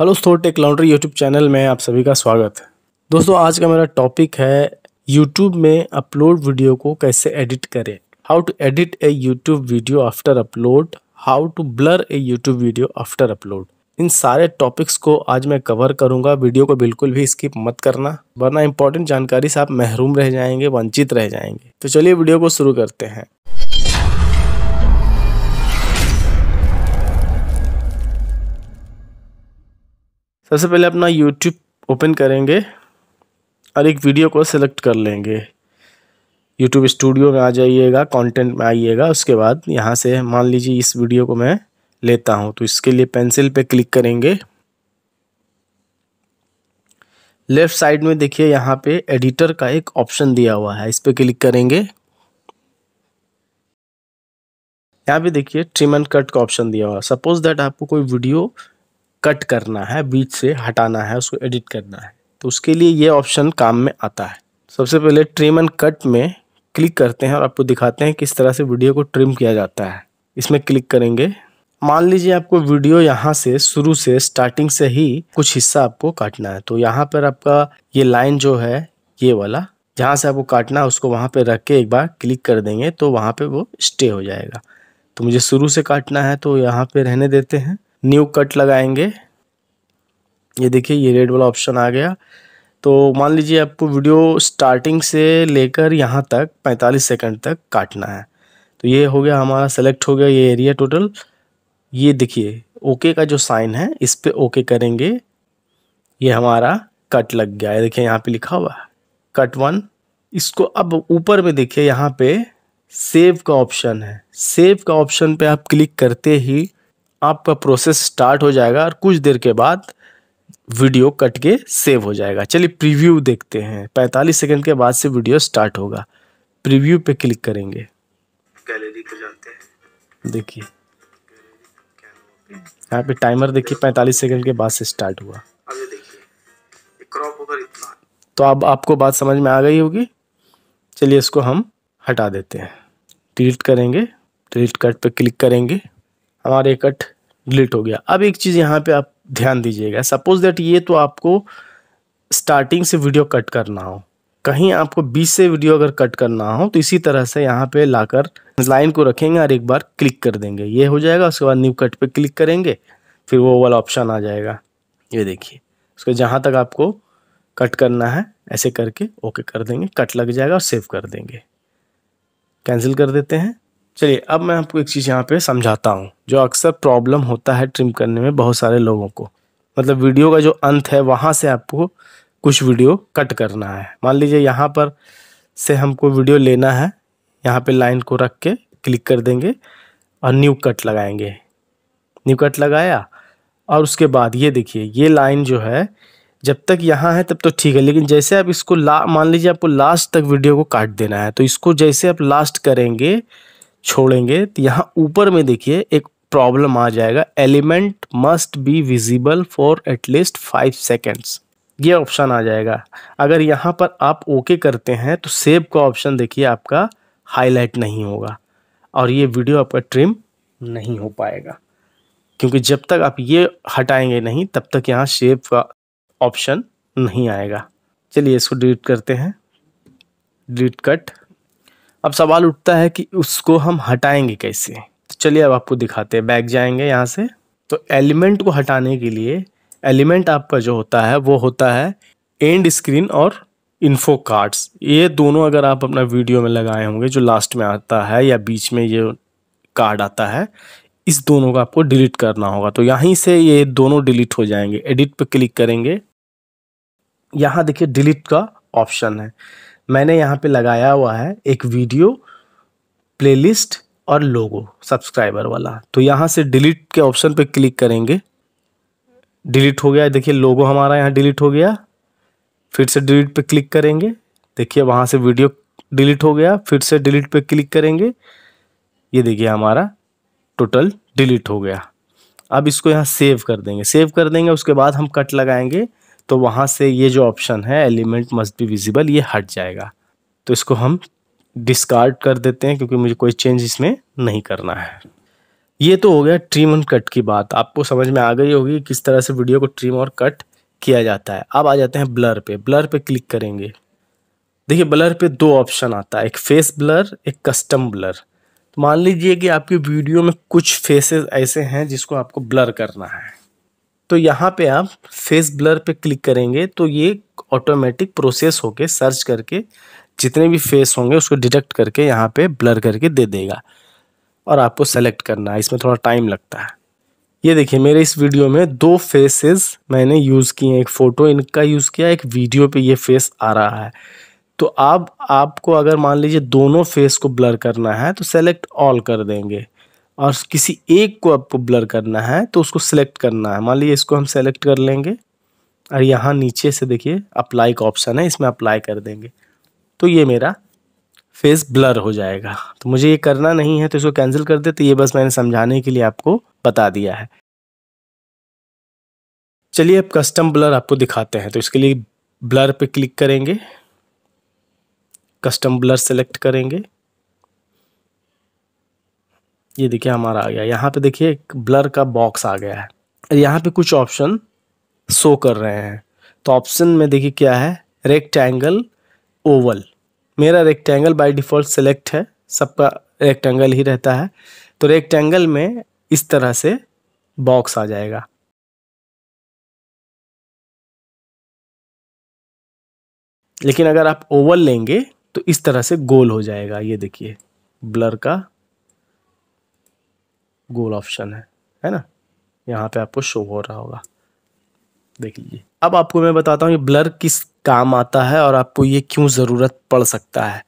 hello दोस्तों take laundry YouTube channel में आप सभी का स्वागत है दोस्तों आज का मेरा टॉपिक है यूट्यूब में अपलोड वीडियो को कैसे एडिट करें how to edit a YouTube video after upload how to blur a YouTube video after upload इन सारे टॉपिक्स को आज मैं कवर करूंगा वीडियो को बिल्कुल भी स्किप मत करना वरना इंपॉर्टेंट जानकारी से आप महरूम रह जाएंगे वंचित रह जाएंगे तो चलिए वीडियो को शुरू करते हैं सबसे पहले अपना यूट्यूब ओपन करेंगे और एक वीडियो को सिलेक्ट कर लेंगे यूट्यूब स्टूडियो में आ जाइएगा कंटेंट में आइएगा उसके बाद यहाँ से मान लीजिए इस वीडियो को मैं लेता हूँ तो इसके लिए पेंसिल पे क्लिक करेंगे लेफ़्ट साइड में देखिए यहाँ पे एडिटर का एक ऑप्शन दिया हुआ है इस पर क्लिक करेंगे यहाँ पे देखिए ट्रिम एंड कट का ऑप्शन दिया हुआ है सपोज़ दैट आपको कोई वीडियो कट करना है बीच से हटाना है उसको एडिट करना है तो उसके लिए ये ऑप्शन काम में आता है सबसे पहले ट्रिम एंड कट में क्लिक करते हैं और आपको दिखाते हैं किस तरह से वीडियो को ट्रिम किया जाता है इसमें क्लिक करेंगे मान लीजिए आपको वीडियो यहाँ से शुरू से स्टार्टिंग से ही कुछ हिस्सा आपको काटना है तो यहाँ पर आपका ये लाइन जो है ये वाला जहाँ से आपको काटना है उसको वहाँ पे रख के एक बार क्लिक कर देंगे तो वहाँ पे वो स्टे हो जाएगा तो मुझे शुरू से काटना है तो यहाँ पे रहने देते हैं न्यू कट लगाएंगे ये देखिए ये रेड वाला ऑप्शन आ गया तो मान लीजिए आपको वीडियो स्टार्टिंग से लेकर यहाँ तक 45 सेकंड तक काटना है तो ये हो गया हमारा सेलेक्ट हो गया ये एरिया टोटल ये देखिए ओके का जो साइन है इस पर ओके करेंगे ये हमारा कट लग गया है देखिए यहाँ पे लिखा हुआ है कट वन इसको अब ऊपर में देखिए यहाँ पे सेव का ऑप्शन है सेव का ऑप्शन पे आप क्लिक करते ही आपका प्रोसेस स्टार्ट हो जाएगा और कुछ देर के बाद वीडियो कट के सेव हो जाएगा चलिए प्रीव्यू देखते हैं 45 सेकंड के बाद से वीडियो स्टार्ट होगा प्रीव्यू पे क्लिक करेंगे गैलरी को जाते हैं देखिए यहाँ पे टाइमर देखिए 45 सेकंड के बाद से स्टार्ट हुआ तो अब आपको बात समझ में आ गई होगी चलिए इसको हम हटा देते हैं डिलीट करेंगे डिलीट कट पे क्लिक करेंगे हमारे कट डिलीट हो गया अब एक चीज़ यहाँ पे आप ध्यान दीजिएगा सपोज दैट ये तो आपको स्टार्टिंग से वीडियो कट करना हो कहीं आपको बीच से वीडियो अगर कट करना हो तो इसी तरह से यहाँ पे लाकर लाइन को रखेंगे और एक बार क्लिक कर देंगे ये हो जाएगा उसके बाद न्यू कट पे क्लिक करेंगे फिर वो वाला ऑप्शन आ जाएगा ये देखिए उसके जहाँ तक आपको कट करना है ऐसे करके ओके कर देंगे कट लग जाएगा और सेव कर देंगे कैंसिल कर देते हैं चलिए अब मैं आपको एक चीज़ यहाँ पे समझाता हूँ जो अक्सर प्रॉब्लम होता है ट्रिम करने में बहुत सारे लोगों को मतलब वीडियो का जो अंत है वहाँ से आपको कुछ वीडियो कट करना है मान लीजिए यहाँ पर से हमको वीडियो लेना है यहाँ पे लाइन को रख के क्लिक कर देंगे और न्यू कट लगाएंगे न्यू कट लगाया और उसके बाद ये देखिए ये लाइन जो है जब तक यहाँ है तब तो ठीक है लेकिन जैसे आप इसको ला मान लीजिए आपको लास्ट तक वीडियो को काट देना है तो इसको जैसे आप लास्ट करेंगे छोड़ेंगे तो यहाँ ऊपर में देखिए एक प्रॉब्लम आ जाएगा element must be visible for at least five seconds ये ऑप्शन आ जाएगा अगर यहाँ पर आप ओके करते हैं तो सेव का ऑप्शन देखिए आपका हाईलाइट नहीं होगा और ये वीडियो आपका ट्रिम नहीं हो पाएगा क्योंकि जब तक आप ये हटाएंगे नहीं तब तक यहाँ शेप का ऑप्शन नहीं आएगा चलिए इसको डिलीट करते हैं डिलीट कट अब सवाल उठता है कि उसको हम हटाएंगे कैसे तो चलिए अब आपको दिखाते हैं बैक जाएंगे यहाँ से तो एलिमेंट को हटाने के लिए एलिमेंट आपका जो होता है वो होता है एंड स्क्रीन और इन्फो कार्ड्स ये दोनों अगर आप अपना वीडियो में लगाए होंगे जो लास्ट में आता है या बीच में ये कार्ड आता है इस दोनों का आपको डिलीट करना होगा तो यहीं से ये दोनों डिलीट हो जाएंगे एडिट पर क्लिक करेंगे यहाँ देखिए डिलीट का ऑप्शन है मैंने यहाँ पे लगाया हुआ है एक वीडियो प्लेलिस्ट और लोगो सब्सक्राइबर वाला तो यहाँ से डिलीट के ऑप्शन पे क्लिक करेंगे डिलीट हो गया देखिए लोगो हमारा यहाँ डिलीट हो गया फिर से डिलीट पे क्लिक करेंगे देखिए वहाँ से वीडियो डिलीट हो गया फिर से डिलीट पे क्लिक करेंगे ये देखिए हमारा टोटल डिलीट हो गया अब इसको यहाँ सेव कर देंगे सेव कर देंगे उसके बाद हम कट लगाएंगे तो वहाँ से ये जो ऑप्शन है एलिमेंट मस्ट बी विजिबल ये हट जाएगा तो इसको हम डिस्कार्ड कर देते हैं क्योंकि मुझे कोई चेंज इसमें नहीं करना है ये तो हो गया ट्रिम और कट की बात आपको समझ में आ गई होगी किस तरह से वीडियो को ट्रिम और कट किया जाता है अब आ जाते हैं ब्लर पे ब्लर पे क्लिक करेंगे देखिए ब्लर पे दो ऑप्शन आता है एक फेस ब्लर एक कस्टम ब्लर तो मान लीजिए कि आपकी वीडियो में कुछ फेसेस ऐसे हैं जिसको आपको ब्लर करना है तो यहाँ पे आप फेस ब्लर पे क्लिक करेंगे तो ये ऑटोमेटिक प्रोसेस होके सर्च करके जितने भी फेस होंगे उसको डिटेक्ट करके यहाँ पे ब्लर करके दे देगा और आपको सेलेक्ट करना है इसमें थोड़ा टाइम लगता है ये देखिए मेरे इस वीडियो में दो फेसेस मैंने यूज़ किए हैं एक फ़ोटो इनका यूज़ किया एक वीडियो पे ये फेस आ रहा है तो आप आपको अगर मान लीजिए दोनों फेस को ब्लर करना है तो सेलेक्ट ऑल कर देंगे और किसी एक को आपको ब्लर करना है तो उसको सिलेक्ट करना है मान लीजिए इसको हम सेलेक्ट कर लेंगे और यहाँ नीचे से देखिए अप्लाई का ऑप्शन है इसमें अप्लाई कर देंगे तो ये मेरा फेस ब्लर हो जाएगा तो मुझे ये करना नहीं है तो इसको कैंसिल कर देते तो ये बस मैंने समझाने के लिए आपको बता दिया है चलिए अब कस्टम ब्लर आपको दिखाते हैं तो इसके लिए ब्लर पे क्लिक करेंगे कस्टम ब्लर सेलेक्ट करेंगे ये देखिए हमारा आ गया यहाँ पे देखिए एक ब्लर का बॉक्स आ गया है यहाँ पे कुछ ऑप्शन शो कर रहे हैं तो ऑप्शन में देखिए क्या है रेक्टेंगल ओवल मेरा रेक्टेंगल बाय डिफ़ॉल्ट सेलेक्ट है सबका रेक्टेंगल ही रहता है तो रेक्टेंगल में इस तरह से बॉक्स आ जाएगा लेकिन अगर आप ओवल लेंगे तो इस तरह से गोल हो जाएगा ये देखिए ब्लर का गोल ऑप्शन है है ना यहाँ पे आपको शो हो रहा होगा देख लीजिए अब आपको मैं बताता हूँ ये ब्लर किस काम आता है और आपको ये क्यों ज़रूरत पड़ सकता है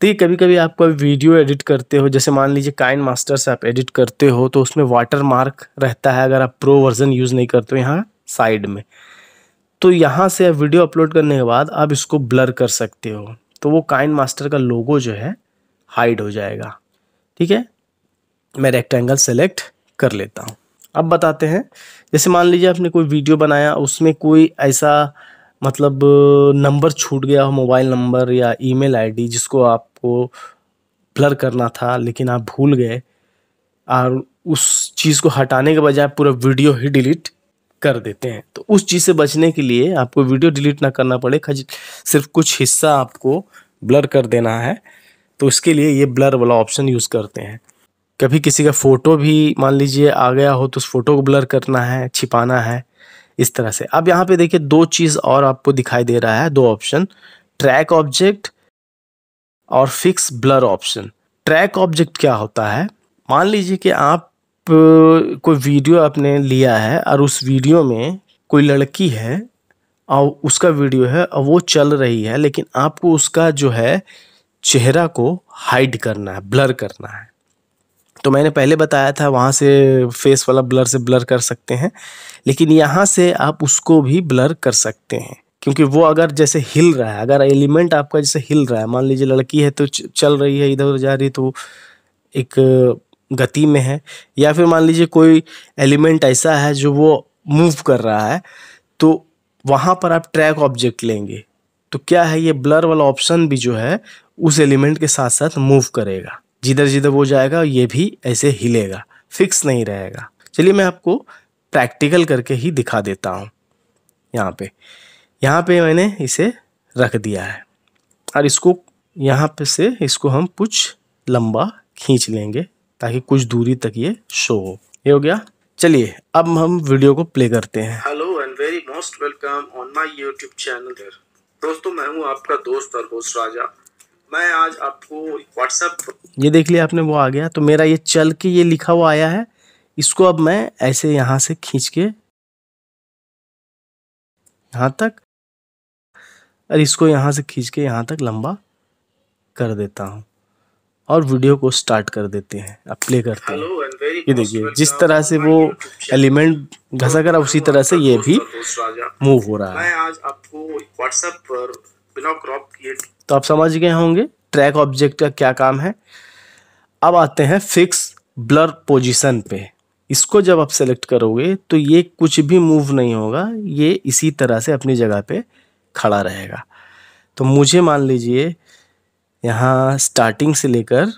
तो ये कभी कभी आपको वीडियो एडिट करते हो जैसे मान लीजिए काइन मास्टर से आप एडिट करते हो तो उसमें वाटर मार्क रहता है अगर आप प्रो वर्जन यूज़ नहीं करते हो यहाँ साइड में तो यहाँ से आप वीडियो अपलोड करने के बाद आप इसको ब्लर कर सकते हो तो वो काइन मास्टर का लोगो जो है हाइड हो जाएगा ठीक है मैं रेक्टेंगल सेलेक्ट कर लेता हूँ अब बताते हैं जैसे मान लीजिए आपने कोई वीडियो बनाया उसमें कोई ऐसा मतलब नंबर छूट गया हो मोबाइल नंबर या ईमेल आईडी जिसको आपको ब्लर करना था लेकिन आप भूल गए और उस चीज़ को हटाने के बजाय पूरा वीडियो ही डिलीट कर देते हैं तो उस चीज़ से बचने के लिए आपको वीडियो डिलीट ना करना पड़े खज सिर्फ कुछ हिस्सा आपको ब्लर कर देना है तो इसके लिए ये ब्लर वाला ऑप्शन यूज़ करते हैं कभी किसी का फ़ोटो भी मान लीजिए आ गया हो तो उस फोटो को ब्लर करना है छिपाना है इस तरह से अब यहाँ पे देखिए दो चीज़ और आपको दिखाई दे रहा है दो ऑप्शन ट्रैक ऑब्जेक्ट और fix blur option track object क्या होता है मान लीजिए कि आप कोई वीडियो आपने लिया है और उस वीडियो में कोई लड़की है और उसका वीडियो है और वो चल रही है लेकिन आपको उसका जो है चेहरा को हाइड करना है ब्लर करना है तो मैंने पहले बताया था वहाँ से फेस वाला ब्लर से ब्लर कर सकते हैं लेकिन यहाँ से आप उसको भी ब्लर कर सकते हैं क्योंकि वो अगर जैसे हिल रहा है अगर एलिमेंट आपका जैसे हिल रहा है मान लीजिए लड़की है तो चल रही है इधर उधर जा रही तो एक गति में है या फिर मान लीजिए कोई एलिमेंट ऐसा है जो वो मूव कर रहा है तो वहाँ पर आप ट्रैक ऑब्जेक्ट लेंगे तो क्या है ये ब्लर वाला ऑप्शन भी जो है उस एलिमेंट के साथ साथ मूव करेगा जिधर जिधर वो जाएगा ये भी ऐसे हिलेगा फिक्स नहीं रहेगा चलिए मैं आपको प्रैक्टिकल करके ही दिखा देता हूँ यहाँ पे यहाँ पे मैंने इसे रख दिया है और इसको यहाँ पे से इसको हम कुछ लंबा खींच लेंगे ताकि कुछ दूरी तक ये शो हो ये हो गया चलिए अब हम वीडियो को प्ले करते हैं hello and very most welcome on my YouTube channel दोस्तों मैं हूँ आपका दोस्त और होस्ट राजा मैं आज आपको व्हाट्सएप ये देख लिया आपने वो आ गया तो मेरा ये चल के ये लिखा हुआ आया है इसको अब मैं ऐसे यहाँ से खींच के यहाँ तक और इसको यहाँ से खींच के यहाँ तक लंबा कर देता हूँ और वीडियो को स्टार्ट कर देते हैं अब प्ले करते हैं ये देखिए जिस तरह से वो एलिमेंट घसा कर उसी तरह से ये भी मूव हो रहा है मैं आज आपको व्हाट्सएप पर बिना क्रॉप किए तो आप समझ गए होंगे ट्रैक ऑब्जेक्ट का क्या काम है अब आते हैं फिक्स ब्लर पोजीशन पे इसको जब आप सेलेक्ट करोगे तो ये कुछ भी मूव नहीं होगा ये इसी तरह से अपनी जगह पे खड़ा रहेगा तो मुझे मान लीजिए यहाँ स्टार्टिंग से लेकर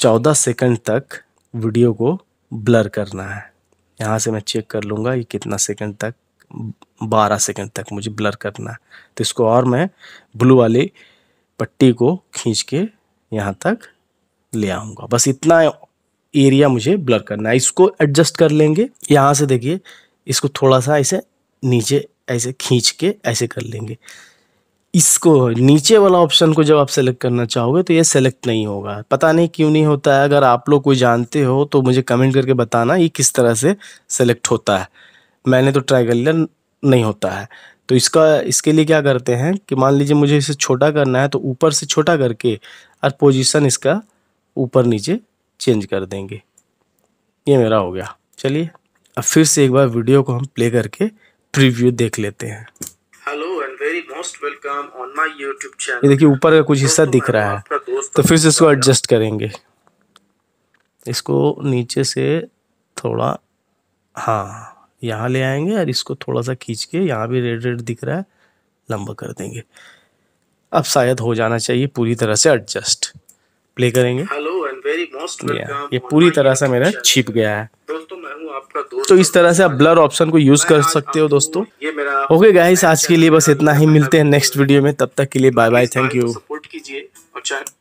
चौदह सेकंड तक वीडियो को ब्लर करना है यहाँ से मैं चेक कर लूँगा ये कितना सेकंड तक बारह सेकंड तक मुझे ब्लर करना है तो इसको और मैं ब्लू वाले पट्टी को खींच के यहाँ तक ले आऊँगा बस इतना एरिया मुझे ब्लर करना है इसको एडजस्ट कर लेंगे यहाँ से देखिए इसको थोड़ा सा ऐसे नीचे ऐसे खींच के ऐसे कर लेंगे इसको नीचे वाला ऑप्शन को जब आप सेलेक्ट करना चाहोगे तो ये सेलेक्ट नहीं होगा पता नहीं क्यों नहीं होता है अगर आप लोग कोई जानते हो तो मुझे कमेंट करके बताना ये किस तरह से सेलेक्ट होता है मैंने तो ट्राई कर लिया नहीं होता है तो इसका इसके लिए क्या करते हैं कि मान लीजिए मुझे इसे छोटा करना है तो ऊपर से छोटा करके और पोजीशन इसका ऊपर नीचे चेंज कर देंगे ये मेरा हो गया चलिए अब फिर से एक बार वीडियो को हम प्ले करके प्रीव्यू देख लेते हैं hello and very most welcome on my YouTube channel ये देखिए ऊपर का कुछ हिस्सा दिख रहा है तो फिर से इसको एडजस्ट करेंगे इसको नीचे से थोड़ा हाँ यहाँ ले आएंगे और इसको थोड़ा सा खींच के यहाँ भी रेड रेड दिख रहा है लंबा कर देंगे अब शायद हो जाना चाहिए पूरी तरह से एडजस्ट प्ले करेंगे ये पूरी तरह से मेरा छिप गया है तो इस तरह से आप ब्लर ऑप्शन को यूज कर सकते हो दोस्तों ओके गाइस आज के लिए बस इतना ही मिलते हैं नेक्स्ट वीडियो में तब तक के लिए बाय बाय थैंक यू कीजिए